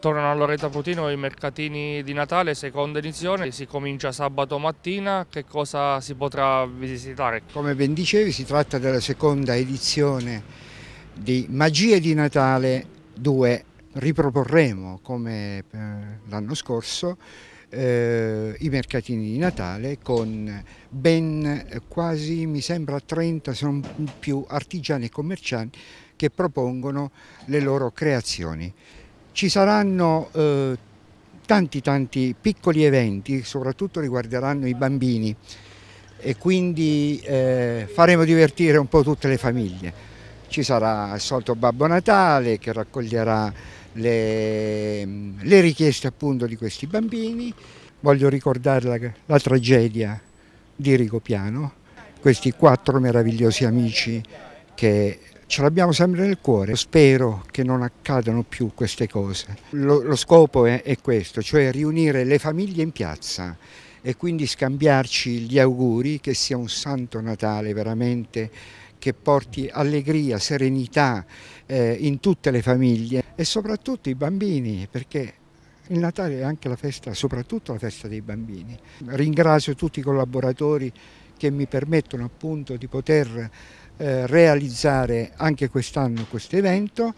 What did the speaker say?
Tornano a Loretta Putino i mercatini di Natale, seconda edizione, si comincia sabato mattina, che cosa si potrà visitare? Come ben dicevi si tratta della seconda edizione di Magie di Natale 2, riproporremo come eh, l'anno scorso eh, i mercatini di Natale con ben eh, quasi mi sembra 30 se non più artigiani e commercianti che propongono le loro creazioni. Ci saranno eh, tanti tanti piccoli eventi, soprattutto riguarderanno i bambini e quindi eh, faremo divertire un po' tutte le famiglie. Ci sarà il solito Babbo Natale che raccoglierà le, le richieste appunto di questi bambini. Voglio ricordare la, la tragedia di Rigopiano, questi quattro meravigliosi amici che ce l'abbiamo sempre nel cuore. Spero che non accadano più queste cose. Lo, lo scopo è, è questo, cioè riunire le famiglie in piazza e quindi scambiarci gli auguri che sia un santo Natale veramente che porti allegria, serenità eh, in tutte le famiglie e soprattutto i bambini perché il Natale è anche la festa, soprattutto la festa dei bambini. Ringrazio tutti i collaboratori che mi permettono appunto di poter eh, realizzare anche quest'anno questo evento.